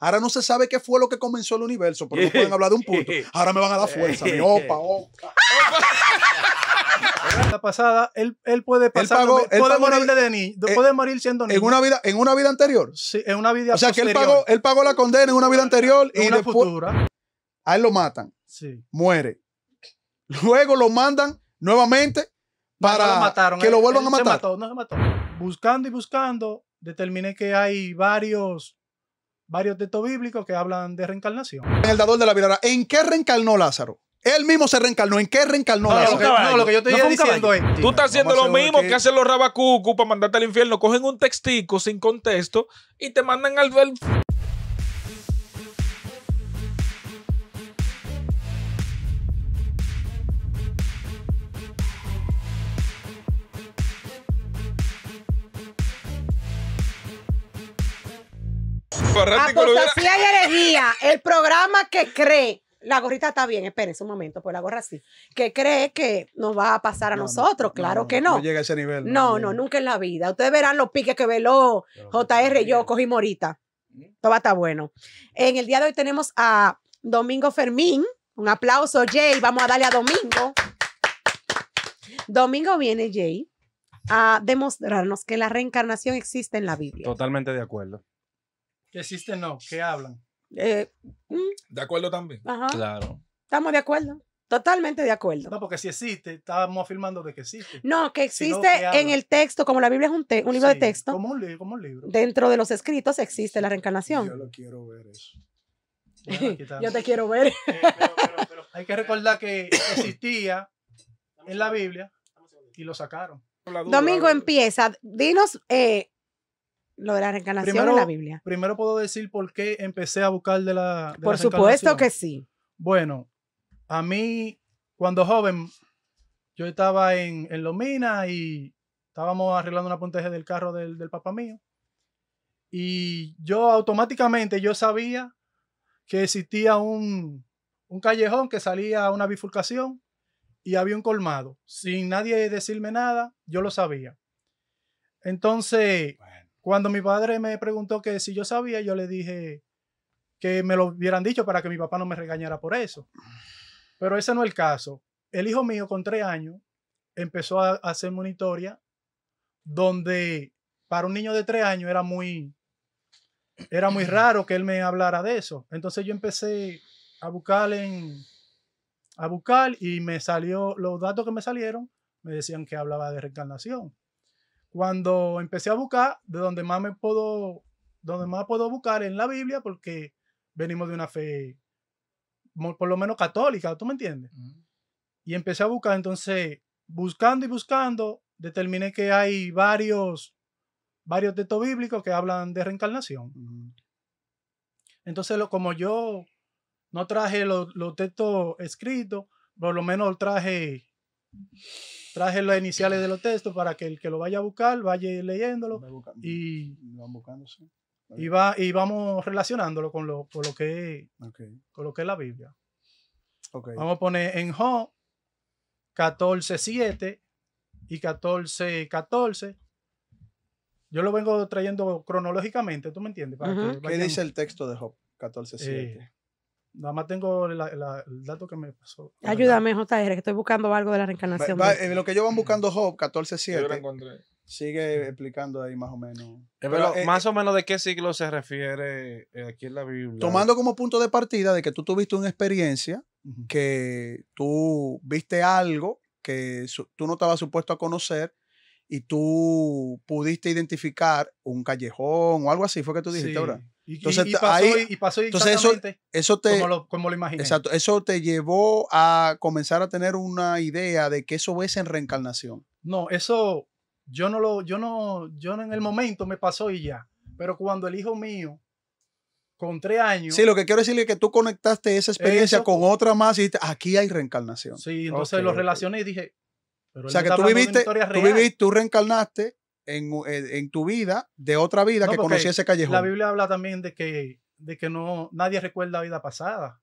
Ahora no se sabe qué fue lo que comenzó el universo, porque no pueden hablar de un punto. Ahora me van a dar fuerza. Mi opa, opa. La pasada, él, puede pasar, puede, morir de Denis. Eh, puede morir siendo niño. En una vida, en una vida anterior. Sí, en una vida. O sea que él pagó, la condena en una vida anterior en y una futura. A él lo matan. Sí. Muere. Luego lo mandan nuevamente para que lo vuelvan a matar. Se mató, no se mató. Buscando y buscando, determiné que hay varios varios textos bíblicos que hablan de reencarnación. En el dador de la vida, ¿en qué reencarnó Lázaro? Él mismo se reencarnó. ¿En qué reencarnó? Lázaro? no, lo que yo estoy diciendo es. Tú estás haciendo lo mismo que... hacen los rabacucu para mandarte al infierno. Cogen un textico sin contexto y te mandan al. Apostasía y herejía. El programa que cree. La gorrita está bien, espérense un momento, pues la gorra sí. Que cree que nos va a pasar a nosotros, claro que no. No llega a ese nivel. No, no, nunca en la vida. Ustedes verán los piques que veló JR y yo cogí morita. Todo mm. está bueno. En el día de hoy tenemos a Domingo Fermín. Un aplauso, Jay. Vamos a darle a Domingo. Domingo viene, Jay, a demostrarnos que la reencarnación existe en la Biblia. Totalmente de acuerdo. ¿Que existe no? ¿Qué hablan? Eh, mm. ¿De acuerdo también? Ajá. Claro. Estamos de acuerdo. Totalmente de acuerdo. No, porque si existe, estamos afirmando de que existe. No, que existe en el texto, como la Biblia es un, un libro de texto. Como un, como libro. Dentro de los escritos existe la reencarnación. Yo lo quiero ver eso. Yo te quiero ver. Eh, hay que recordar que existía en la Biblia y lo sacaron. Domingo empieza. Dinos eh, lo de la reencarnación en la Biblia. Primero puedo decir por qué empecé a buscar de la. por supuesto que sí. Bueno, a mí, cuando joven, yo estaba en, en Lomina y estábamos arreglando una puntaje del carro del, papá mío. Y yo automáticamente yo sabía que existía un, un callejón que salía a una bifurcación y había un colmado. Sin nadie decirme nada, yo lo sabía. Entonces, cuando mi padre me preguntó que si yo sabía, yo le dije que me lo hubieran dicho para que mi papá no me regañara por eso. Pero ese no es el caso. El hijo mío con tres años empezó a hacer monitoria donde para un niño de tres años era muy, era muy raro que él me hablara de eso. Entonces yo empecé a buscar en, a buscar y me salió, los datos que me salieron me decían que hablaba de reencarnación. Cuando empecé a buscar de donde más me puedo, donde más puedo buscar en la Biblia, porque venimos de una fe por lo menos católica, ¿tú me entiendes? Y empecé a buscar, entonces, buscando y buscando, determiné que hay varios, varios textos bíblicos que hablan de reencarnación. Entonces, como yo no traje los textos escritos, por lo menos traje Traje los iniciales de los textos para que el que lo vaya a buscar vaya leyéndolo y, va, y vamos relacionándolo con lo, lo, que, lo que es la Biblia. Vamos a poner en Job 14.7 y 14.14. 14. Yo lo vengo trayendo cronológicamente, ¿tú me entiendes? Para ¿Qué dice el texto de Job 14.7? Nada más tengo el dato que me pasó. Ayúdame, JR, que estoy buscando algo de la reencarnación. Eh, lo que yo van buscando Job 14.7. encontré. Sigue explicando ahí más o menos. Eh, eh, más o menos de qué siglo se refiere aquí en la Biblia. Tomando como punto de partida de que tú tuviste una experiencia, que tú viste algo que tú no estabas supuesto a conocer y tú pudiste identificar un callejón o algo así, fue que tú dijiste, sí y, pasó, y pasó eso, te, como lo, Exacto, eso te llevó a comenzar a tener una idea de que eso es en reencarnación. No, eso yo no lo, yo no, yo en el momento me pasó y ya. Pero cuando el hijo mío, con tres años. Sí, lo que quiero decirle es que tú conectaste esa experiencia con otra más y dijiste, aquí hay reencarnación. Sí, entonces lo relacioné y dije. o sea, que tú viviste, tú viviste, tú reencarnaste eh, en, tu vida, de otra vida que conocí ese callejón. La Biblia habla también de que, de que no, nadie recuerda vida pasada.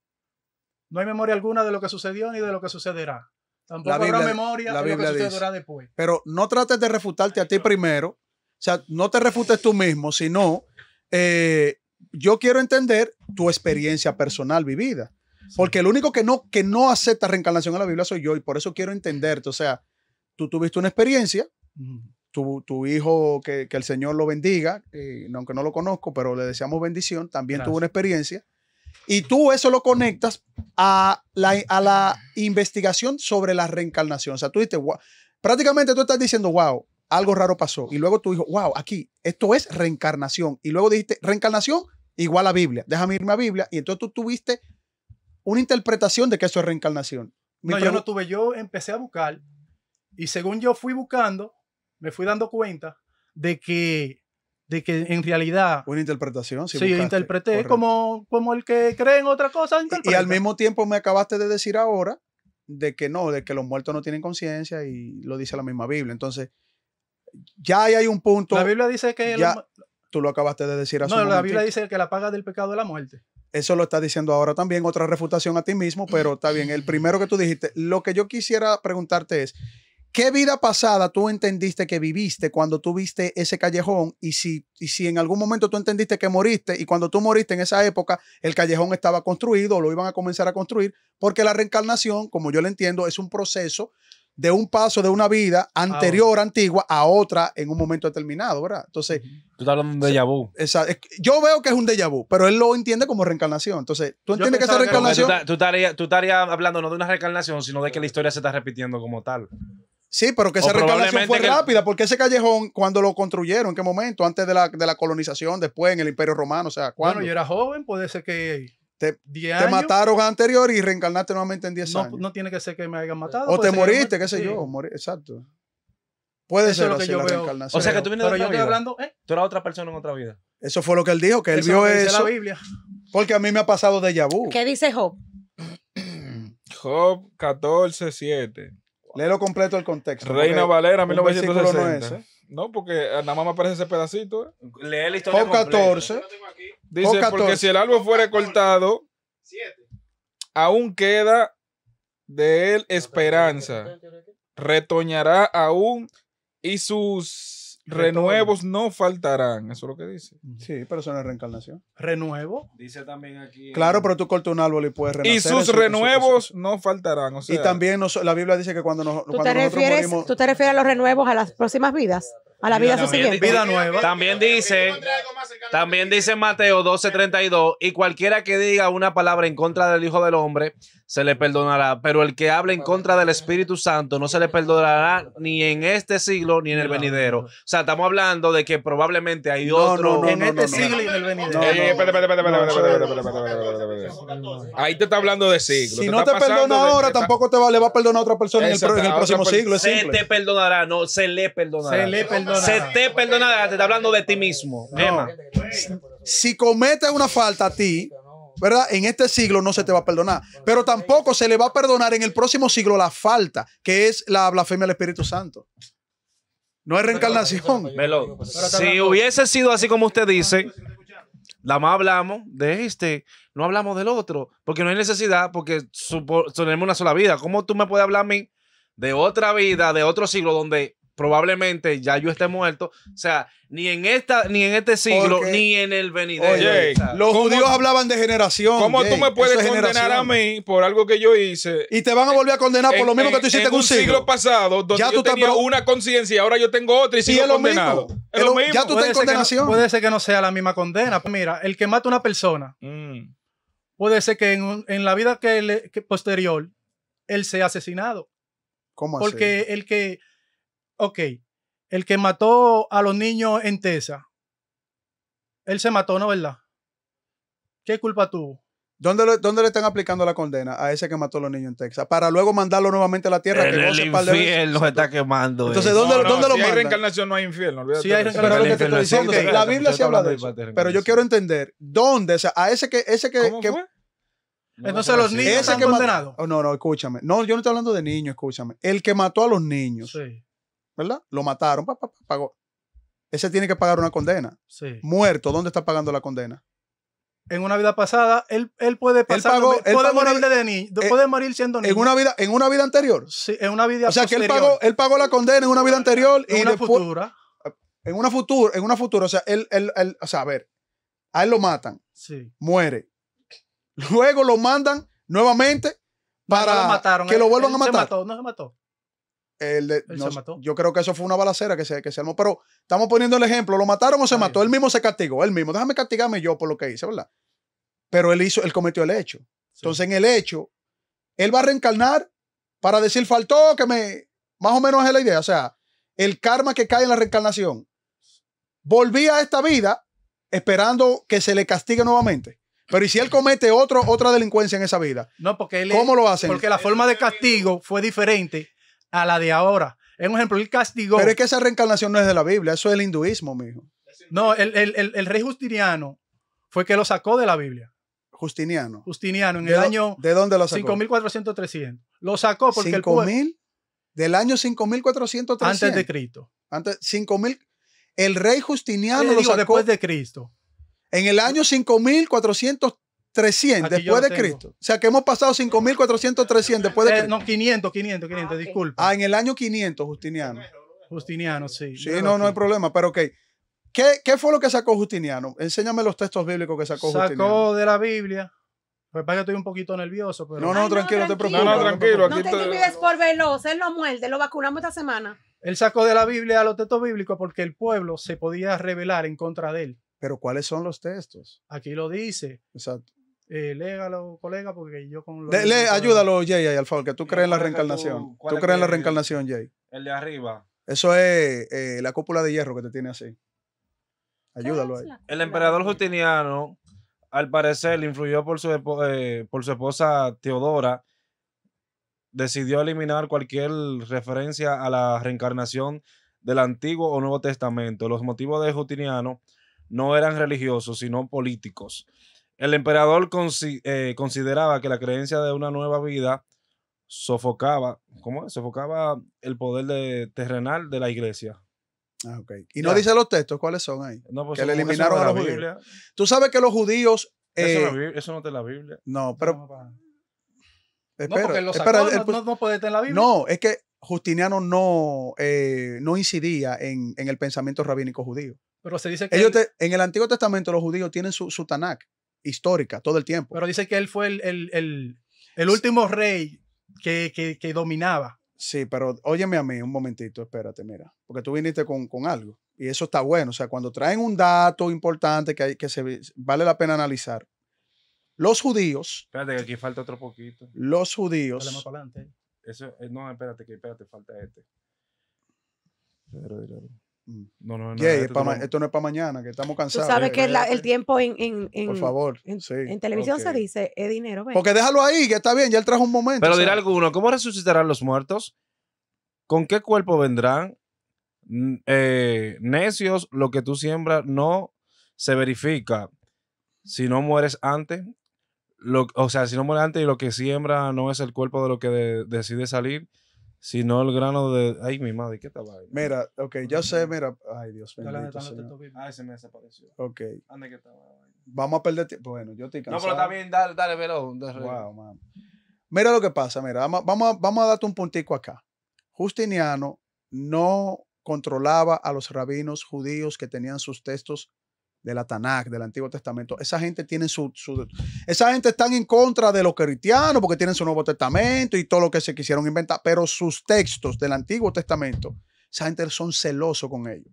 No hay memoria alguna de lo que sucedió ni de lo que sucederá. Tampoco habrá memoria de lo que sucederá después. Pero no trates de refutarte a ti primero. O sea, no te refutes tú mismo, sino eh, yo quiero entender tu experiencia personal vivida. Porque el único que no, que no acepta reencarnación en la Biblia soy yo, y por eso quiero entenderte. O sea, tú tuviste una experiencia, tu, hijo, que, el Señor lo bendiga, eh, aunque no lo conozco, pero le deseamos bendición, también tuvo una experiencia. Y tú eso lo conectas a la, a la investigación sobre la reencarnación. O sea, tú dijiste, prácticamente tú estás diciendo, wow, algo raro pasó. Y luego tú hijo wow, aquí, esto es reencarnación. Y luego dijiste, reencarnación igual a Biblia. Déjame irme a Biblia. Y entonces tú tuviste una interpretación de que eso es reencarnación. no, yo no tuve. Yo empecé a buscar y según yo fui buscando, me fui dando cuenta de que, de que en realidad... Una interpretación, si Sí, interpreté como, como el que cree en otra cosa. Y, al mismo tiempo me acabaste de decir ahora de que no, de que los muertos no tienen conciencia y lo dice la misma Biblia. Entonces, ya hay un punto... La Biblia dice que... Ya, tú lo acabaste de decir hace No, la Biblia dice que la paga del pecado es la muerte. Eso lo está diciendo ahora también, otra refutación a ti mismo, pero está bien. El primero que tú dijiste, lo que yo quisiera preguntarte es, ¿Qué vida pasada tú entendiste que viviste cuando tú viste ese callejón? Y si, y si en algún momento tú entendiste que moriste y cuando tú moriste en esa época, el callejón estaba construido o lo iban a comenzar a construir, porque la reencarnación, como yo lo entiendo, es un proceso de un paso de una vida ah, anterior, antigua, a otra en un momento determinado, ¿verdad? Entonces. Tú estás hablando de un déjà vu. yo veo que es un déjà vu, pero él lo entiende como reencarnación. Entonces, ¿tú entiendes que una reencarnación? tú, estarías, tú estarías hablando no de una reencarnación, sino de que la historia se está repitiendo como tal. Sí, pero que esa reencarnación fue rápida, porque ese callejón, cuando lo construyeron, ¿en qué momento? Antes de la, colonización, después en el Imperio Romano, o sea, ¿cuándo? Bueno, yo era joven, puede ser que... Te, te mataron anterior y reencarnaste nuevamente en 10 no, años. No tiene que ser que me hayan matado. O te moriste, qué sé yo, exacto. Puede ser la reencarnación. O sea, que tú vienes de otra vida. Hablando, ¿eh? Tú eras otra persona en otra vida. Eso fue lo que él dijo, que él vio eso. Porque a mí me ha pasado de vu. ¿Qué dice Job? Job 14.7 Léelo completo el contexto. Reina Valera, 1960. No, no, porque nada más me aparece ese pedacito. ¿eh? Lee la historia. 14. Dice, 14. porque si el árbol fuera cortado, aún queda de él esperanza. Retoñará aún y sus Renuevos no faltarán, eso es lo que dice. Sí, pero eso no es reencarnación. ¿Renuevo? Dice también aquí. Claro, pero tú cortas un árbol y puedes renacer. Y sus renuevos no faltarán. y también la Biblia dice que cuando, nos, ¿Tú ¿Tú te refieres a los renuevos a las próximas vidas? A la vida, nueva. También dice, también dice Mateo 12:32, y cualquiera que diga una palabra en contra del Hijo del Hombre, se le perdonará, pero el que hable en contra del Espíritu Santo no se le perdonará ni en este siglo ni en el venidero. O sea, estamos hablando de que probablemente hay otro... en este siglo y en el venidero. Ahí te está hablando de siglo. Si no te perdona ahora, tampoco te le va a perdonar a otra persona en el, próximo siglo. Se te perdonará, no, se le perdonará. Se le perdonará. Se te perdona, te está hablando de ti mismo. Si cometes una falta a ti, ¿verdad? En este siglo no se te va a perdonar. Pero tampoco se le va a perdonar en el próximo siglo la falta, que es la blasfemia al Espíritu Santo. No es reencarnación. si hubiese sido así como usted dice, la más hablamos de este, no hablamos del otro, porque no hay necesidad, porque tenemos una sola vida. ¿Cómo tú me puedes hablar a mí de otra vida, de otro siglo, donde probablemente ya yo esté muerto. O sea, ni en esta, ni en este siglo, ni en el venidero. Oye, los judíos hablaban de generación. ¿Cómo tú me puedes condenar a mí por algo que yo hice? Y te van a volver a condenar por lo mismo que tú hiciste en un, siglo. pasado, donde tú tenía una conciencia y ahora yo tengo otra y, sigo es condenado. mismo. Ya tú puede condenación. puede ser que no sea la misma condena. Pues mira, el que mata a una persona, mm. puede ser que en, la vida posterior él sea asesinado. ¿Cómo así? Porque el que ok, el que mató a los niños en Texas. él se mató, ¿no verdad? ¿Qué culpa tuvo? ¿Dónde, ¿Dónde, le están aplicando la condena a ese que mató a los niños en Texas? Para luego mandarlo nuevamente a la tierra. que el infierno se está quemando. Eh. Entonces, ¿dónde, ¿dónde lo si hay reencarnación, no hay infierno. sí hay reencarnación. Pero la Biblia sí habla de eso. Pero yo quiero entender, ¿dónde? a ese que... Ese que, Entonces los niños están condenados. no, no, escúchame. No, yo no estoy hablando de niños, escúchame. El que mató a los niños. Sí. ¿verdad? Lo mataron, pagó. Ese tiene que pagar una condena. Sí. Muerto, ¿dónde está pagando la condena? En una vida pasada, él, puede pasar, puede morir de niño, eh, puede morir siendo niño. En una vida, en una vida anterior. Sí, en una vida. O sea que él pagó, él pagó la condena en una vida anterior en y una futura. En una futura, en una futura, o sea, él, él, él, o sea, a ver, a él lo matan, sí. muere, luego lo mandan nuevamente para que lo vuelvan a matar. no se mató. Yo creo que eso fue una balacera que se, que armó. Pero estamos poniendo el ejemplo. ¿Lo mataron o se mató? Él mismo se castigó. Él mismo. Déjame castigarme yo por lo que hice, ¿verdad? Pero él hizo, él cometió el hecho. Entonces, en el hecho, él va a reencarnar para decir faltó que me. Más o menos es la idea. O sea, el karma que cae en la reencarnación. volvía a esta vida esperando que se le castigue nuevamente. Pero ¿y si él comete otro, otra delincuencia en esa vida? No, porque él. ¿Cómo lo hacen? Porque la forma de castigo fue diferente a la de ahora. Es un ejemplo, él castigó. Pero es que esa reencarnación no es de la Biblia, eso es el hinduismo, mijo. No, el, el, el, rey Justiniano fue que lo sacó de la Biblia. Justiniano. Justiniano, en el año. ¿De dónde lo sacó? 5400-300. Lo sacó porque. El pueblo, del año 5400-300. Antes de Cristo. Antes, 5000. El rey Justiniano lo sacó. después de Cristo. En el año 5400 300 después de Cristo. O sea, que hemos pasado 5400, 300 después de eh, Cristo. no, 500, 500, 500, disculpa. Ah, en el año 500, Justiniano. Justiniano, sí. Sí, no, no hay problema, pero ok. ¿Qué, ¿Qué fue lo que sacó Justiniano? Enséñame los textos bíblicos que sacó, Justiniano. Sacó de la Biblia. Pues para que estoy un poquito nervioso. Pero... No, no, tranquilo, no te preocupes. No, no, tranquilo. No, aquí te olvides por veloz, él lo muerde, lo vacunamos esta semana. Él sacó de la Biblia los textos bíblicos porque el pueblo se podía rebelar en contra de él. Pero ¿cuáles son los textos? Aquí lo dice. Exacto. Eh, légalo, colega, porque yo con... le, ayúdalo, Jay, al favor, que tú crees en la reencarnación. Tú, tú crees en la reencarnación, Jay. El de arriba. Eso es eh, la cúpula de hierro que te tiene así. Ayúdalo ahí. El emperador Justiniano, al parecer, influyó por eh, por su esposa Teodora, decidió eliminar cualquier referencia a la reencarnación del Antiguo o Nuevo Testamento. Los motivos de Justiniano no eran religiosos, sino políticos. El emperador eh, consideraba que la creencia de una nueva vida sofocaba, ¿cómo Sofocaba el poder terrenal de la iglesia. Ah, okay. Y no dice los textos, ¿cuáles son ahí? No, pues que le eliminaron a la Biblia. Tú sabes que los judíos... eso, no, eh, está en la Biblia. No, pero... No, espera, no, no, puede estar en la Biblia. No, es que Justiniano no, eh, no incidía en, el pensamiento rabínico judío. Pero se dice que. Ellos en el Antiguo Testamento, los judíos tienen su, su histórica todo el tiempo. Pero dice que él fue el, último rey que, dominaba. Sí, pero óyeme a mí un momentito, espérate, mira, porque tú viniste con, algo y eso está bueno. O sea, cuando traen un dato importante que, hay, que se, vale la pena analizar, los judíos. Espérate, que aquí falta otro poquito. Los judíos. Más adelante. Eso, eh, no, espérate, que espérate, falta este. No, no, no. esto, no... es para mañana, que estamos cansados. Tú sabes que el tiempo en, Por favor, en, televisión se dice es dinero. Porque déjalo ahí, que está bien, ya él trajo un momento. Pero dirá alguno, ¿cómo resucitarán los muertos? ¿Con qué cuerpo vendrán? Eh, necios, lo que tú siembras no se verifica. Si no mueres antes, o sea, si no mueres antes y lo que siembra no es el cuerpo de lo que decide salir, no, el grano de. Ay, mi madre, ¿qué tal Mira, ok, ya sé, mira. Ay, Dios mío. Ah, se me desapareció. Ok. ¿Dónde que estaba? Vamos a perder tiempo. Bueno, yo estoy cansado. No, pero también dale, dale, velo. Wow, man. Mira lo que pasa, mira, a, vamos a darte un puntico acá. Justiniano no controlaba a los rabinos judíos que tenían sus textos de la Tanakh, del Antiguo Testamento, esa gente tiene su, Esa gente están en contra de los cristianos porque tienen su Nuevo Testamento y todo lo que se quisieron inventar, pero sus textos del Antiguo Testamento, esa gente son celosos con ellos.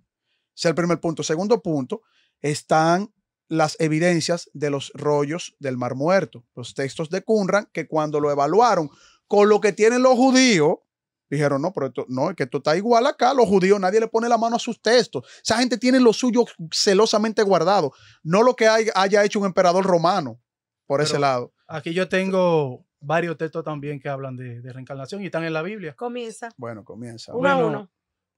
Ese es el primer punto. Segundo punto, están las evidencias de los rollos del Mar Muerto, los textos de Qumran, que cuando lo evaluaron con lo que tienen los judíos, Dijeron, no, pero esto, no, es que esto está igual acá. Los judíos, nadie le pone la mano a sus textos. Esa gente tiene lo suyo celosamente guardado. No lo que haya hecho un emperador romano por ese lado. Aquí yo tengo varios textos también que hablan de, reencarnación y están en la Biblia. Comienza. Bueno, comienza. Uno a uno.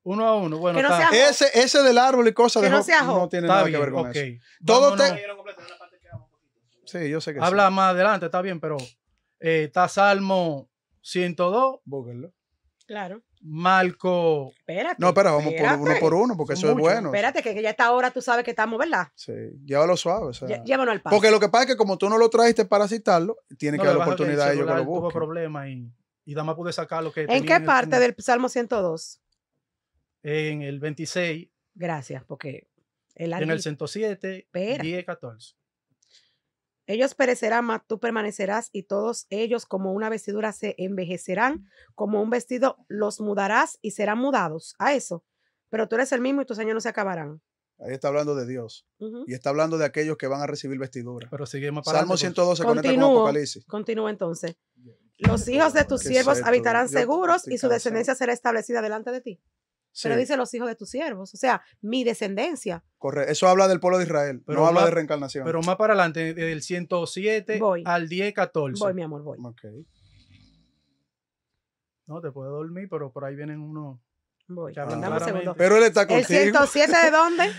Uno a uno. Bueno, ese, del árbol y cosas de no, no, tiene nada que ver con eso. Todo te... Sí, yo sé que Habla más adelante, está bien, pero eh, está Salmo 102. Búsquenlo. Claro. Marco Espérate. No, espera, vamos por uno por uno, porque eso es bueno. Espérate, que ya está ahora tú sabes que estamos, ¿verdad? Sí, llévalo suave. O al paso. Porque lo que pasa es que como tú no lo trajiste para citarlo, tiene que haber la oportunidad de ellos que lo busquen. y, y nada más pude sacar lo que. ¿En qué parte del Salmo 102? En el 26. Gracias, porque. El en el 107, 10, 14. Ellos perecerán, mas tú permanecerás, y todos ellos como una vestidura se envejecerán, como un vestido los mudarás y serán mudados. A eso. Pero tú eres el mismo y tus años no se acabarán. Ahí está hablando de Dios. Y está hablando de aquellos que van a recibir vestidura. Pero seguimos Salmo 112 este Continúa entonces. Los hijos de tus siervos habitarán seguros y su descendencia será establecida delante de ti. Pero dice los hijos de tus siervos, o sea, mi descendencia. Correcto, eso habla del pueblo de Israel, pero no habla de reencarnación. Pero más para adelante, del 107 al 1014. Voy, mi amor, voy. Ok. No, te puedo dormir, pero por ahí vienen unos... Pero él está contigo. ¿El 107 de dónde?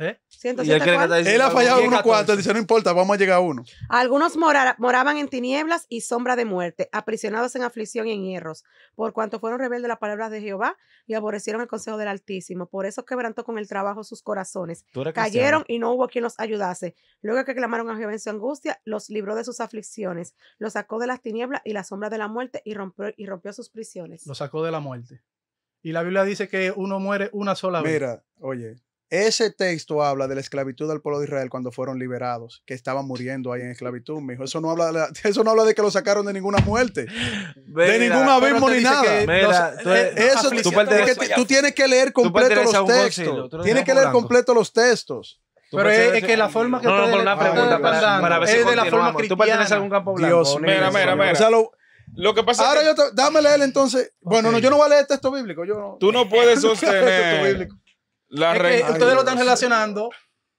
¿Eh? él ha fallado unos cuatro, Dice, no importa, vamos a llegar a uno. Algunos moraban en tinieblas y sombra de muerte, aprisionados en aflicción y en hierros, por cuanto fueron rebeldes de las palabras de Jehová y aborrecieron el consejo del Altísimo. Por eso quebrantó con el trabajo sus corazones. Cayeron y no hubo quien los ayudase. Luego que clamaron a Jehová en su angustia, los libró de sus aflicciones, los sacó de las tinieblas y la sombra de la muerte y rompió, y rompió sus prisiones. Los sacó de la muerte. Y la Biblia dice que uno muere una sola vez. Mira, oye, ese texto habla de la esclavitud del pueblo de Israel cuando fueron liberados, que estaban muriendo ahí en esclavitud, mijo. Eso no habla de, eso no habla de que lo sacaron de ninguna muerte, de ningún abismo ni nada. tú, tienes que leer completo los textos. tienes que leer completo los textos. Pero es, que la forma que de la forma cristiana. ¿Tú perteneces a algún campo blanco? Mira, mira, mira. Lo que pasa Ahora yo te... Dame leer entonces. Bueno, no, yo no voy a leer texto bíblico. Tú no puedes sostener. la ustedes lo están relacionando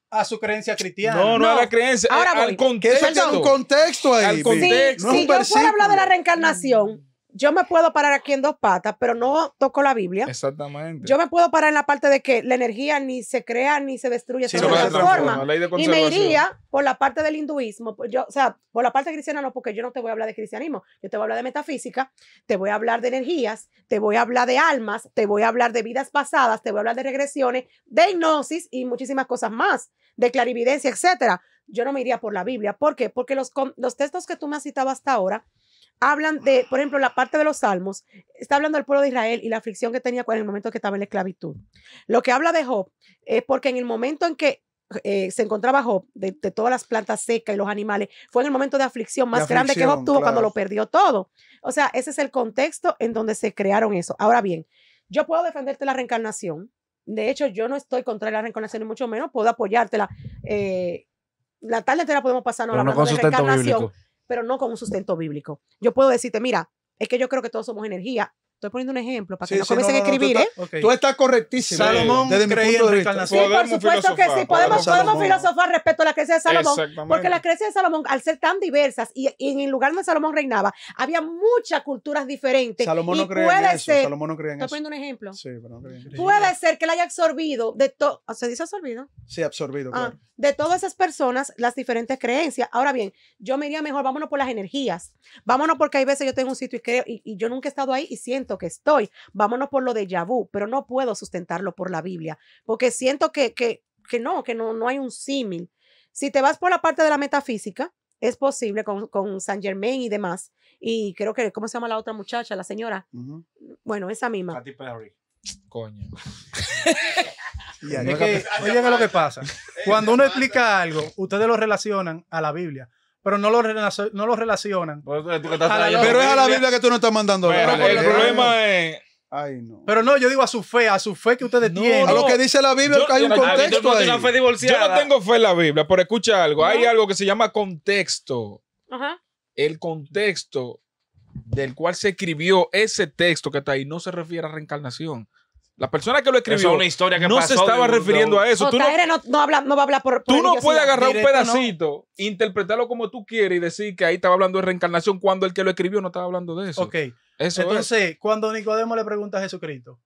a su creencia cristiana. No, no, a la creencia. Ahora al contexto. un contexto ahí. Al contexto. si yo fuera a hablar de la reencarnación, yo me puedo parar aquí en dos patas, pero no toco la Biblia. Exactamente. Yo me puedo parar en la parte de que la energía ni se crea ni se destruye, se transforma. Y me iría por la parte del hinduismo, pues yo, o sea, por la parte cristiana no, porque yo no te voy a hablar de cristianismo, yo te voy a hablar de metafísica, te voy a hablar de energías, te voy a hablar de almas, te voy a hablar de vidas pasadas, te voy a hablar de regresiones, de hipnosis y muchísimas cosas más, de clarividencia, etc. Yo no me iría por la Biblia, ¿por qué? Porque los, los textos que tú me has citado hasta ahora hablan de, por ejemplo, la parte de los salmos, está hablando del pueblo de Israel y la aflicción que tenía en el momento que estaba en la esclavitud. Lo que habla de Job es porque en el momento en que eh, se encontraba Job, de, todas las plantas secas y los animales, fue en el momento de aflicción más grande que Job tuvo cuando lo perdió todo. O sea, ese es el contexto en donde se crearon eso. Ahora bien, yo puedo defenderte la reencarnación. De hecho, yo no estoy contra la reencarnación, ni mucho menos puedo apoyártela. Eh, la tarde entera podemos pasarnos la no de reencarnación pero no con un sustento bíblico. Yo puedo decirte, mira, es que yo creo que todos somos energía Estoy poniendo un ejemplo para que no comiencen a escribir, ¿eh? Tú estás correctísimo. Salomón desde mi punto de vista. Sí, por supuesto que sí. Podemos, podemos filosofar respecto a la creencia de Salomón. Porque la creencia de Salomón, al ser tan diversas y, en el lugar donde Salomón reinaba, había muchas culturas diferentes. Salomón no creía en eso. Estoy poniendo un ejemplo. Sí, pero no Puede ser que él haya absorbido de todo. ¿Se dice absorbido? Sí, absorbido, ah, De todas esas personas, las diferentes creencias. Ahora bien, yo me diría mejor, vámonos por las energías. Vámonos porque hay veces yo tengo un sitio y creo, y yo nunca he estado ahí y siento que estoy. Vámonos por lo de Yabú pero no puedo sustentarlo por la Biblia, porque siento que, que, que no, que no, no hay un símil. Si te vas por la parte de la metafísica, es posible con, con San Germain y demás. Y creo que, ¿cómo se llama la otra muchacha, la señora? Bueno, esa misma. Perry. Coño. oye, es lo que pasa. Cuando uno explica algo, ustedes lo relacionan a la Biblia pero no lo, no lo relacionan. Pero, es a la Biblia que tú no estás mandando. Pero, el, ¿eh? problema es... Ay, no. Pero no, yo digo a su fe, a su fe que ustedes tienen. A lo que dice la Biblia, hay un contexto. yo no tengo fe en la Biblia, pero escucha algo. Hay algo que se llama contexto. El contexto del cual se escribió ese texto que está ahí no se refiere a reencarnación. La persona que lo escribió no se estaba refiriendo a eso. tú no, puedes agarrar un pedacito, interpretarlo como tú quieres y decir que ahí estaba hablando de reencarnación cuando el que lo escribió no estaba hablando de eso. Ok. Entonces, cuando Nicodemo le pregunta a Jesucristo,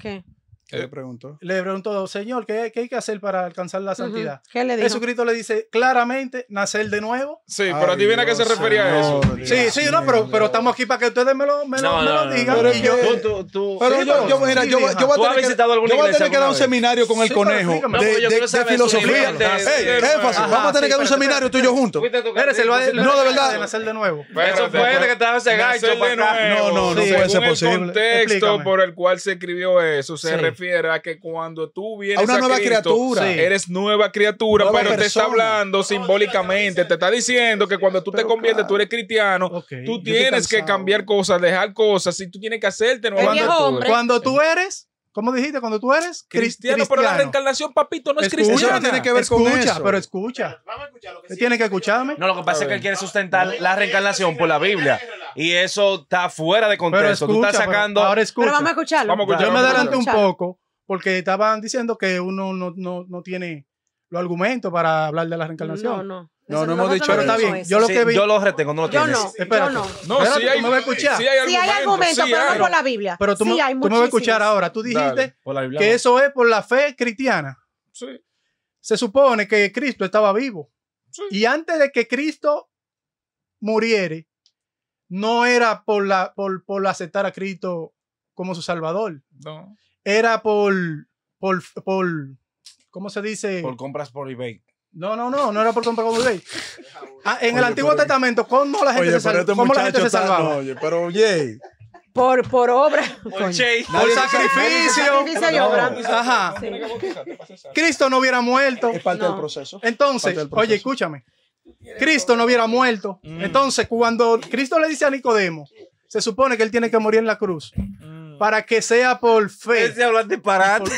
¿qué? le eh, preguntó? Le preguntó, Señor, ¿qué, ¿qué, hay que hacer para alcanzar la santidad? le Jesucristo le dice claramente, nacer de nuevo. Sí, a pero adivina a que se refería a eso. sí, sí, no, pero, pero, estamos aquí para que ustedes me lo, digan. yo, tú, pero yo, yo, voy a tener que, voy a tener que dar un seminario con el conejo de, de, filosofía. vamos a tener que dar un seminario tú y yo juntos. No, de verdad. Nacer de nuevo. Eso fue que estaba ese gancho. No, no, no puede ser posible. El contexto por el cual se escribió eso se refiere que cuando tú vienes a una nueva criatura, eres nueva criatura, pero te está hablando simbólicamente, te está diciendo que cuando tú te conviertes, tú eres cristiano, tú tienes que cambiar cosas, dejar cosas, si tú tienes que hacerte nueva cuando tú eres ¿Cómo dijiste cuando tú eres? Cristiano, pero la reencarnación, papito, no es cristiano. tiene que ver escucha, con eso. pero escucha. Vamos a que Tiene que escucharme. No, lo que pasa es que él quiere sustentar la reencarnación por la Biblia. Y eso está fuera de contexto. tú estás sacando... Pero, ahora escucha. Pero vamos a escucharlo. Vamos a escucharlo. Yo me adelanté un poco porque estaban diciendo que uno no, no, no tiene los argumentos para hablar de la reencarnación. No, no. No, no hemos dicho Pero Yo lo que Yo retengo, no lo tienes. no, no. No, hay, me hay pero no por la Biblia. Pero tú, me, tú me vas a escuchar ahora. Tú dijiste que eso es por la fe cristiana. Se supone que Cristo estaba vivo. Y antes de que Cristo muriere, no era por, la, por, aceptar a Cristo como su Salvador. No. Era por, por, por ¿cómo se dice? Por compras por eBay. No, no, no, no era por comprar como ley. en el Antiguo Testamento, ¿cómo la gente se salvaba? ¿Cómo la gente se salvaba? oye, pero oye. Por, por obra. Por, por sacrificio. Y obra. Ajá. Cristo no hubiera muerto. Es parte del proceso. Entonces, oye, escúchame. Cristo no hubiera muerto. Entonces, cuando Cristo le dice a Nicodemo, se supone que él tiene que morir en la cruz para que sea por fe. hablar disparate.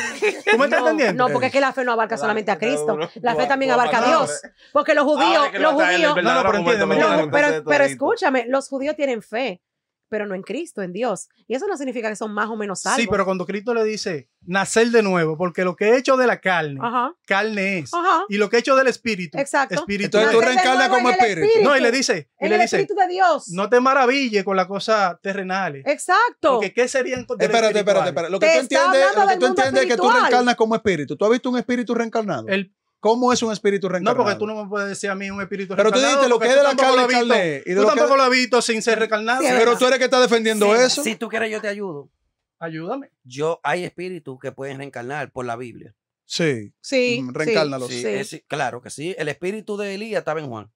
¿Tú me estás entendiendo? No, porque es que la fe no abarca solamente a Cristo. La fe también abarca a Dios. Porque los ah, judíos, los judíos. No, pero pero escúchame, los judíos tienen fe pero no en Cristo, en Dios. Y eso no significa que son más o menos salvos. Sí, pero cuando Cristo le dice nacer de nuevo, porque lo que he hecho de la carne, carne es. Y lo que he hecho del espíritu, Exacto. espíritu Entonces tú reencarnas como espíritu. No, y le dice, y en el espíritu de Dios. No te maravilles con las cosas terrenales. Exacto. Porque qué serían Espérate, espérate, espérate. Lo que tú entiendes, lo que tú entiendes es que tú reencarnas como espíritu. ¿Tú has visto un espíritu reencarnado? El ¿Cómo es un espíritu reencarnado? No, porque tú no me puedes decir a mí un espíritu reencarnado. Pero tú dices lo que es de la carne Y de tú tampoco lo has visto sin ser reencarnado. pero tú eres que está defendiendo eso. Si tú quieres, yo te ayudo. Ayúdame. Yo, hay espíritus que pueden reencarnar por la Biblia. Sí. Sí. Mm, reencárnalos. Sí, claro que sí. El espíritu de Elías estaba en Juan.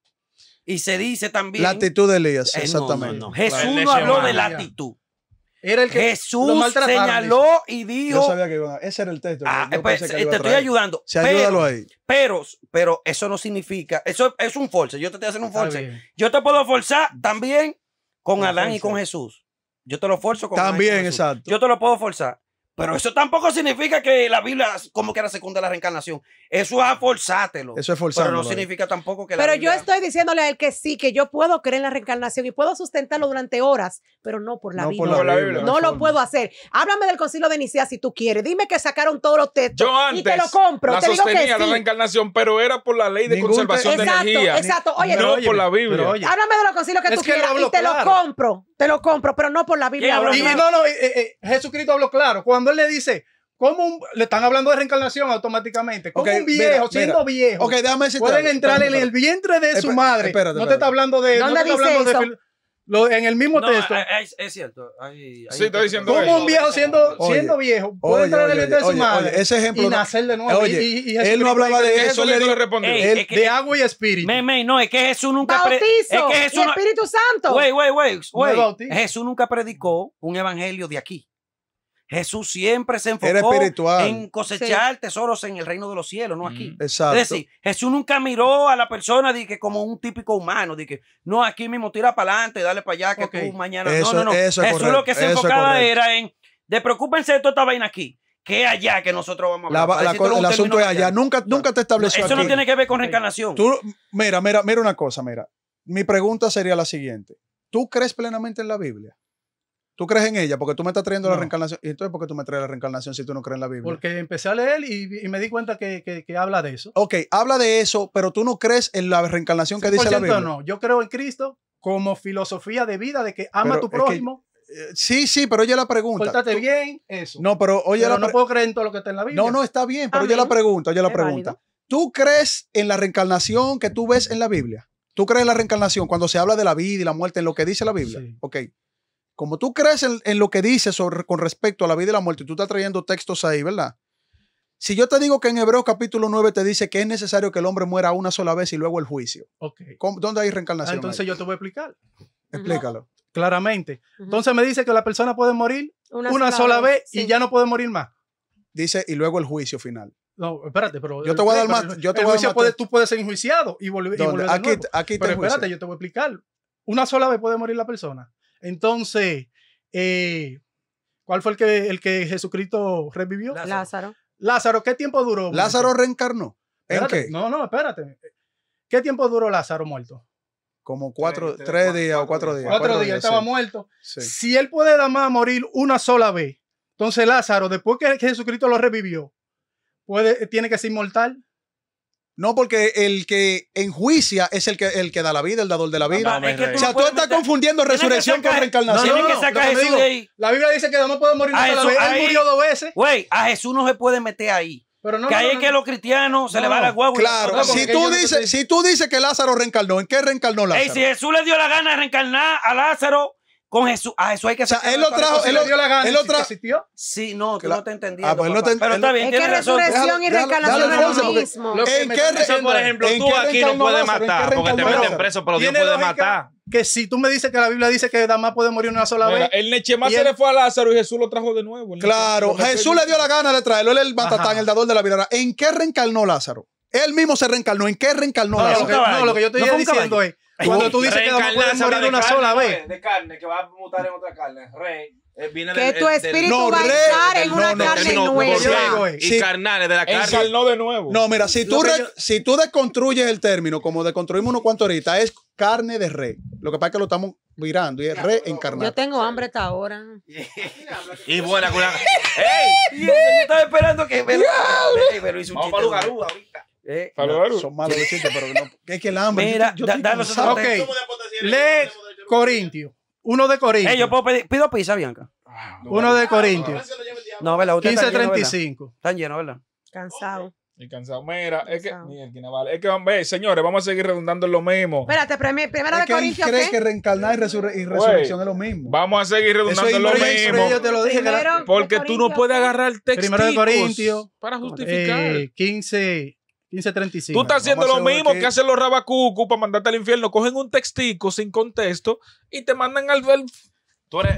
Y se dice también. La actitud de Elías, eh, exactamente. no. Jesús no habló de la actitud. Era el que Jesús señaló y dijo. Yo sabía que iba a, Ese era el texto. Ah, eh, pues, eh, te estoy ayudando. Sí, pero, ahí. Pero, pero eso no significa. Eso es un force. Yo te estoy haciendo un force. Yo te puedo forzar mm. también con, Adán y con Jesús. Yo te lo forzo con También, exacto. Yo te lo puedo forzar. Pero eso tampoco significa que la Biblia, como que era segunda la reencarnación. Eso es forzátelo. Eso es forzátelo. Pero no significa tampoco que la Pero yo estoy diciéndole a él que sí, que yo puedo creer en la reencarnación y puedo sustentarlo durante horas, pero no por la, no Biblia. No, lo puedo hacer. Háblame del concilio de Nicea si tú quieres. Dime que sacaron todos los textos y te lo compro. La te la reencarnación, pero era por la ley de conservación de exacto, energía. Exacto, oye. No, por la Biblia. Háblame de los concilios que tú quieras y te lo compro. Te lo compro, pero no por la Biblia. no, no, eh, eh, Jesucristo habló claro. Cuando le dice, como un, le están hablando de reencarnación automáticamente. Como eh, un viejo, siendo viejo. Okay, déjame pueden entrar en el vientre de su madre. no te está hablando de. eso? en el mismo texto. Es, cierto. sí, estoy diciendo. Como un viejo siendo, siendo viejo puede entrar en el vientre de su madre. ese ejemplo. Y nacer de nuevo. y, él no hablaba de eso. le respondió. de agua y espíritu. no, es que Jesús nunca. Bautizo. Es que y Espíritu Santo. Jesús nunca predicó un evangelio de aquí. Jesús siempre se enfocó en cosechar tesoros en el reino de los cielos, no aquí. Mm. exacto. Es decir, Jesús nunca miró a la persona que como un típico humano, de no, aquí mismo tira para adelante, dale para allá, que tú mañana. no, no, no. Jesús lo que se enfocaba era en, de preocúpense de toda esta vaina aquí que allá que nosotros vamos a el asunto es allá. Nunca, nunca te estableció. Eso no tiene que ver con reencarnación. Tú, mira, mira, mira una cosa, mira. Mi pregunta sería la siguiente. ¿Tú crees plenamente en la Biblia? ¿Tú crees en ella? Porque tú me estás trayendo la reencarnación. ¿Y entonces por qué tú me traes la reencarnación si tú no crees en la Biblia? Porque empecé a leer y, me di cuenta que, habla de eso. Ok, habla de eso, pero tú no crees en la reencarnación que dice la Biblia. no. Yo creo en Cristo como filosofía de vida de que ama a tu prójimo. Eh, sí, sí, pero oye la pregunta. bien, eso. No, pero oye pero no puedo creer en todo lo que está en la Biblia. No, no, está bien, pero oye la pregunta, oye la pregunta. ¿Tú crees en la reencarnación que tú ves en la Biblia? ¿Tú crees en la reencarnación cuando se habla de la vida y la muerte, en lo que dice la Biblia? Ok como tú crees en, lo que dices sobre, con respecto a la vida y la muerte, tú estás trayendo textos ahí, ¿verdad? Si yo te digo que en Hebreos capítulo 9 te dice que es necesario que el hombre muera una sola vez y luego el juicio. ¿Dónde hay reencarnación? Ah, entonces yo te voy a explicar. Explícalo. Claramente. Entonces me dice que la persona puede morir una, sola, vez, y ya no puede morir más. Dice, y luego el juicio final. No, espérate, pero. Yo te voy a eh, dar más. voy tú puedes ser enjuiciado y volver. aquí, te Pero espérate, yo te voy a explicar. Una sola vez puede morir la persona. Entonces, eh, ¿cuál fue el que, el que Jesucristo revivió? Lázaro. Lázaro. ¿qué tiempo duró? Lázaro reencarnó. espérate, qué? No, no, espérate. ¿Qué tiempo duró Lázaro muerto? Como cuatro, tres, días o cuatro días. Cuatro, días, estaba muerto. Si él puede nada más morir una sola vez, entonces Lázaro, después que Jesucristo lo revivió, puede, tiene que ser inmortal. No, porque el que enjuicia es el que, da la vida, el dador de la vida. o sea, tú estás confundiendo resurrección con reencarnación. La Biblia dice que no puede morir A vez. Él murió dos veces. Güey, a Jesús no se puede meter ahí. que ahí es que los cristianos se le va la guagua. Claro, si tú, dices, tú que Lázaro reencarnó, ¿en qué reencarnó Lázaro? Ey, si Jesús le dio la gana de reencarnar a Lázaro, con Jesús, a Jesús hay que o sea, él lo trajo, él lo dio la gana. Él lo Sí, no, tú no te entendí. Ah, pues no te, pero está bien, es que resurrección y reencarnación es lo mismo. ¿En qué por ejemplo, tú aquí no puedes matar, porque te meten preso, pero Dios puede matar que si tú me dices que la Biblia dice que Damas puede morir una sola Mira, vez. El Nechemás se él... le fue a Lázaro y Jesús lo trajo de nuevo. Claro, Jesús le dio la gana de traerlo. Él es el matatán, el dador de la vida. ¿En qué reencarnó Lázaro? Él mismo se reencarnó. ¿En qué reencarnó Lázaro? No, lo que yo estoy no diciendo es cuando tú dices que no poder morir una sola vez. De carne, que va a mutar en otra carne. Rey. Eh, viene que tu espíritu va a entrar en una carne nueva. Eh, y de la carne. no de nuevo. No, mira, si tú, re, si tú desconstruyes el término, como desconstruimos unos cuantos ahorita, es carne de re. Lo que pasa es que lo estamos mirando y es reencarnado. Yo tengo hambre hasta ahora. y buena, cura. ¡Ey! Yo estaba esperando que me lo, un Vamos ahorita son malos los pero no. Es que el hambre. Mira, yo, yo da, ok ok. Lee Corintio. Uno de Corintio. Eh, yo puedo pedir, pido pizza, Bianca. uno de Corintio. No, ¿verdad? 15.35. Están llenos, ¿verdad? Cansado. Y cansado. Mira, es que. mira, vale. Es que, ve, señores, vamos a seguir redundando en lo mismo. Espérate, primero de Corintios. ¿Crees que reencarnar y, resurrección es lo mismo? Vamos a seguir redundando en lo mismo. Yo te lo dije, porque tú no puedes agarrar texto. Primero de Corintio Para justificar. Eh, 15. 15.35. Tú estás haciendo lo mismo que... hacen los rabacucu para mandarte al infierno. Cogen un textico sin contexto y te mandan al, al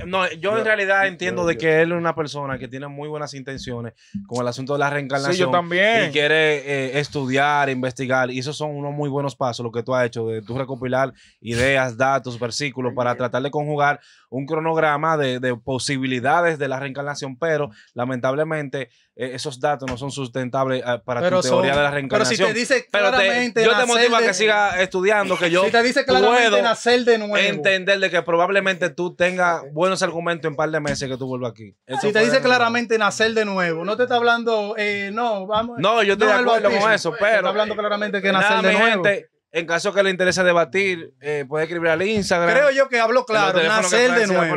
no, yo, en realidad entiendo de que él es una persona que tiene muy buenas intenciones con el asunto de la reencarnación. Y quiere eh, estudiar, investigar. Y esos son unos muy buenos pasos, lo que tú has hecho, de tú recopilar ideas, datos, versículos, para tratar de conjugar un cronograma de, posibilidades de la reencarnación. Pero lamentablemente eh, esos datos no son sustentables eh, para pero tu teoría de la reencarnación. Pero si te dice claramente. yo te motivo a que siga estudiando, que yo te dice claramente puedo de nuevo. entender de que probablemente tú tengas buenos argumentos en un par de meses que tú vuelvas aquí. Ah, si te dice claramente nacer de nuevo, no te está hablando, eh, no, vamos. No, yo estoy de acuerdo con eso, pero. Está hablando eh, claramente que nacer de nuevo. en caso que le interese debatir, eh, puede escribir al Instagram. Creo yo que habló claro, nacer de nuevo.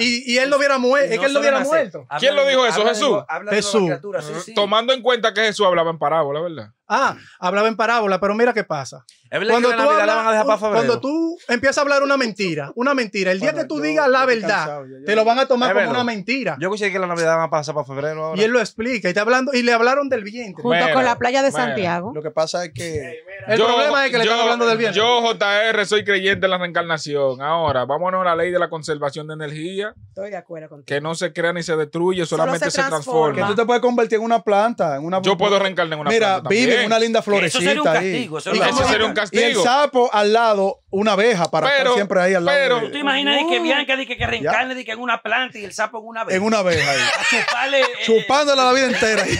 Y, él lo hubiera, muerto. es él lo hubiera muerto. ¿Quién lo dijo eso? Jesús. Jesús. Tomando en cuenta que Jesús hablaba en parábola, ¿verdad? Ah, hablaba en parábola, pero mira qué pasa. cuando tú Navidad la van a dejar para Cuando tú empiezas a hablar una mentira, una mentira, el día que tú digas la verdad, te lo van a tomar como una mentira. Yo escuché que la Navidad van a pasar para febrero Y él lo explica, y está hablando, y le hablaron del viento. Junto con la playa de Santiago. Lo que pasa es que. el problema es que le están hablando del viento. Yo, JR, soy creyente en la reencarnación. Ahora, vámonos a la ley de la conservación de energía. Estoy de acuerdo contigo. Que no se crea ni se destruye, solamente se, transforma. Que tú te puedes convertir en una planta, en una. Yo puedo reencarnar en una planta. Mira, vive una linda florecita. Eso sería un castigo. sería un castigo. Y el sapo al lado, una abeja para estar siempre ahí al lado. Pero, de... ¿Tú imaginas que Bianca que, que reencarne que en una planta y el sapo en una abeja? En una abeja. Ahí. Eh, Chupándola la vida entera.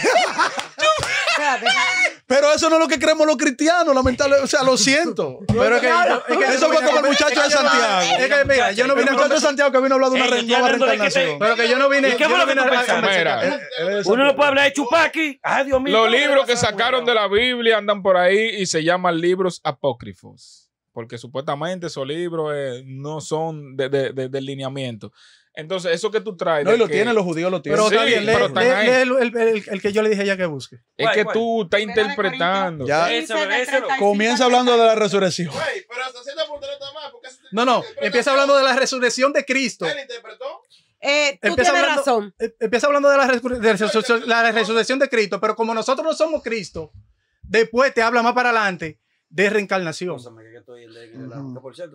Pero eso no es lo que creemos los cristianos, lamentablemente. O sea, lo siento. Pero es que, eso fue como el muchacho de Santiago. Es que, mira, yo no vine. El muchacho de Santiago que vino a hablar de una nueva reencarnación. Pero que yo no vine. a qué Uno no puede hablar de Chupaki. Ay, Dios mío. Los libros que sacaron de la Biblia andan por ahí y se llaman libros apócrifos. Porque supuestamente esos libros eh, no son de, de, lineamiento. Entonces, eso que tú traes. No, lo tiene los judíos lo tienen. Pero, bien, pero el, que yo le dije ya que busque. Es que tú estás interpretando. Comienza hablando de la resurrección. no, no, empieza hablando de la resurrección de Cristo. interpretó? Eh, tú empieza tienes razón. Eh, empieza hablando de, la resurrección de Cristo, pero como nosotros no somos Cristo, después te habla más para adelante de reencarnación.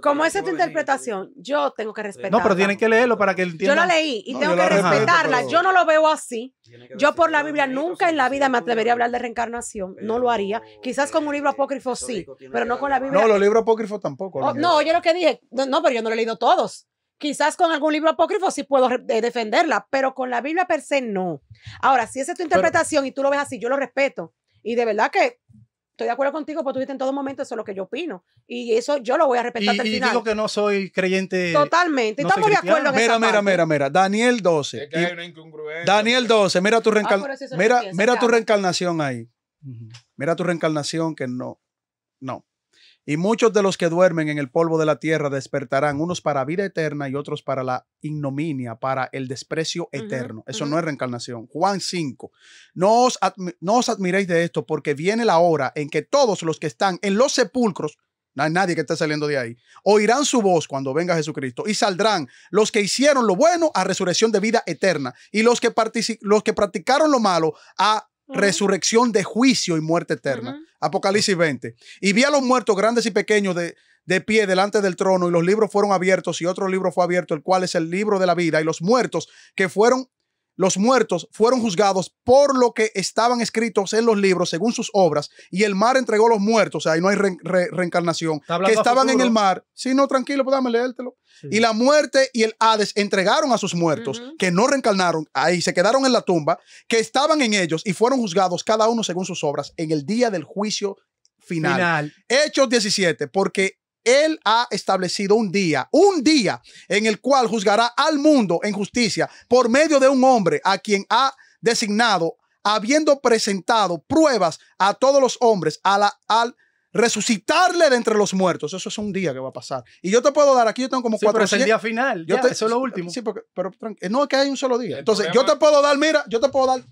¿Cómo es tu interpretación? Yo tengo que respetarla. No, pero tienen que leerlo para que entiendan. Yo la leí y tengo que respetarla. Yo no lo veo así. Yo por la Biblia nunca en la vida me atrevería a hablar de reencarnación. No lo haría. Quizás con un libro este, apócrifo sí, pero no con la Biblia. No, los libros apócrifos tampoco. Oh, no, oye lo que dije, no, pero yo no lo he leído todos. Quizás con algún libro apócrifo sí puedo eh, defenderla, pero con la Biblia per se no. Ahora, si esa es tu interpretación y tú lo ves así, yo lo respeto. Y de verdad que estoy de acuerdo contigo, porque tú viste en todo momento eso es lo que yo opino. Y eso yo lo voy a respetar y, al digo que no soy creyente. Totalmente. Estamos de acuerdo en Mira, mira, mira, mira. Daniel 12. Daniel 12. Mira tu, ah, mira, tu reencarnación ahí. Mira tu reencarnación que no. No. Y muchos de los que duermen en el polvo de la tierra despertarán, unos para vida eterna y otros para la ignominia, para el desprecio eterno. Eso no es reencarnación. Juan 5. No os, no admiréis de esto porque viene la hora en que todos los que están en los sepulcros, no hay nadie que esté saliendo de ahí, oirán su voz cuando venga Jesucristo y saldrán los que hicieron lo bueno a resurrección de vida eterna y los que, los que practicaron lo malo a resurrección de juicio y muerte eterna. Apocalipsis 20. Y vi a los muertos grandes y pequeños de, de pie delante del trono y los libros fueron abiertos y otro libro fue abierto, el cual es el libro de la vida. Y los muertos que fueron los muertos fueron juzgados por lo que estaban escritos en los libros según sus obras, y el mar entregó los muertos, o sea, ahí no hay reencarnación, que estaban en el mar. Sí, no, tranquilo, pues leértelo. Y la muerte y el Hades entregaron a sus muertos, que no reencarnaron, ahí se quedaron en la tumba, que estaban en ellos y fueron juzgados cada uno según sus obras en el día del juicio final. final. Hechos 17, porque él ha establecido un día, un día en el cual juzgará al mundo en justicia por medio de un hombre a quien ha designado, habiendo presentado pruebas a todos los hombres a la, al resucitarle de entre los muertos. Eso es un día que va a pasar. Y yo te puedo dar, aquí yo tengo como cuatro. 400. es el día final, eso es lo último. Sí, porque, pero no es que hay un solo día. Entonces, yo te puedo dar, mira, yo te puedo dar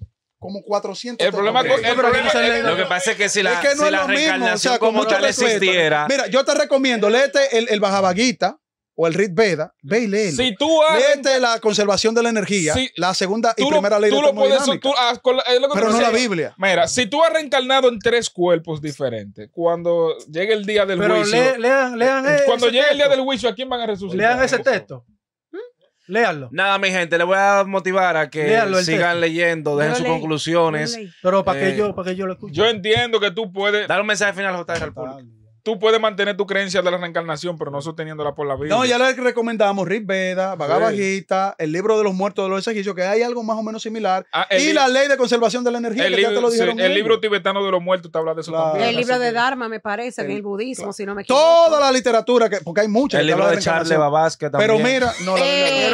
como 400. El problema el problema, lo que pasa es que si la, no es la reencarnación o sea, como tal existiera. Mira, yo te recomiendo, léete el, el Bajabaguita o el Rit Veda, ve y léelo. Si tú has, Léete la conservación de la energía, la segunda y primera ley de ah, la ah, Pero no la Biblia. Mira, si tú has reencarnado en tres cuerpos diferentes, cuando llegue el día del pero juicio. Lean, lean, lean eh, cuando llegue el día del juicio, ¿a quién van a resucitar? Lean ese texto. Nada, mi gente, le voy a motivar a que sigan leyendo, dejen sus conclusiones. Pero para que eh, yo, para que yo lo escuche. Yo entiendo que tú puedes. Dar un mensaje final, JR, al público tú puedes mantener tu creencia de la reencarnación, pero no sosteniéndola por la vida. No, ya que recomendamos Rig Veda, Vagabajita, el libro de los muertos de los egipcios, que hay algo más o menos similar. Ah, y la ley de conservación de la energía, el que libro, ya te lo dijeron. el libro tibetano de los muertos te habla de eso también. El libro de Dharma, me parece, que en el budismo, si no me equivoco. Toda la literatura, que, porque hay mucha. El libro de, Charles Babasque también. Pero mira, no, la, eh,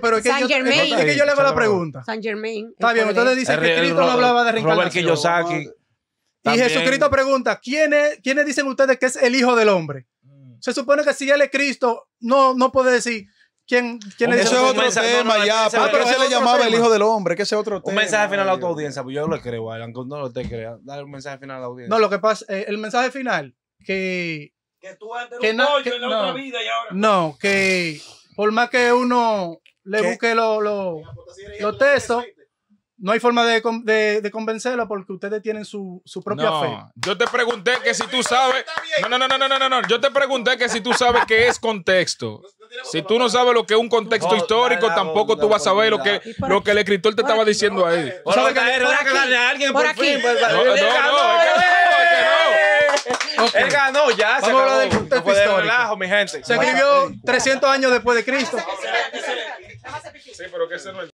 pero es que yo, yo, le hago la pregunta. San Germain. Está bien, entonces dice que Cristo no hablaba de reencarnación. Robert Kiyosaki. Y Jesucristo pregunta, ¿quiénes, ¿quiénes dicen ustedes que es el Hijo del Hombre? Mm. Se supone que si él es Cristo, no, no puede decir quién, quién Hombre. Eso es otro tema ya, ah, pero se le llamaba el Hijo del Hombre, que ese es otro un tema. Un mensaje final a la audiencia, pues yo lo creo, aunque no lo te crea. Dale un mensaje final a la audiencia. No, lo que pasa, es eh, el mensaje final, que... Que tú antes un que, en la otra vida y ahora... No, que por más que uno le busque los textos... No hay forma de, de, convencerlo porque ustedes tienen su, propia fe. Yo te pregunté que si tú sabes. No, no, no, no, no, no, no. Yo te pregunté que si tú sabes qué es contexto. Si tú no sabes lo que es un contexto histórico, tampoco tú vas a saber lo que, lo que el escritor te estaba diciendo ahí. Eh, por aquí. alguien No, no, Él ganó, eh, eh. ya se acabó. del contexto histórico. Se escribió 300 años después de Cristo. Sí, pero que ese no es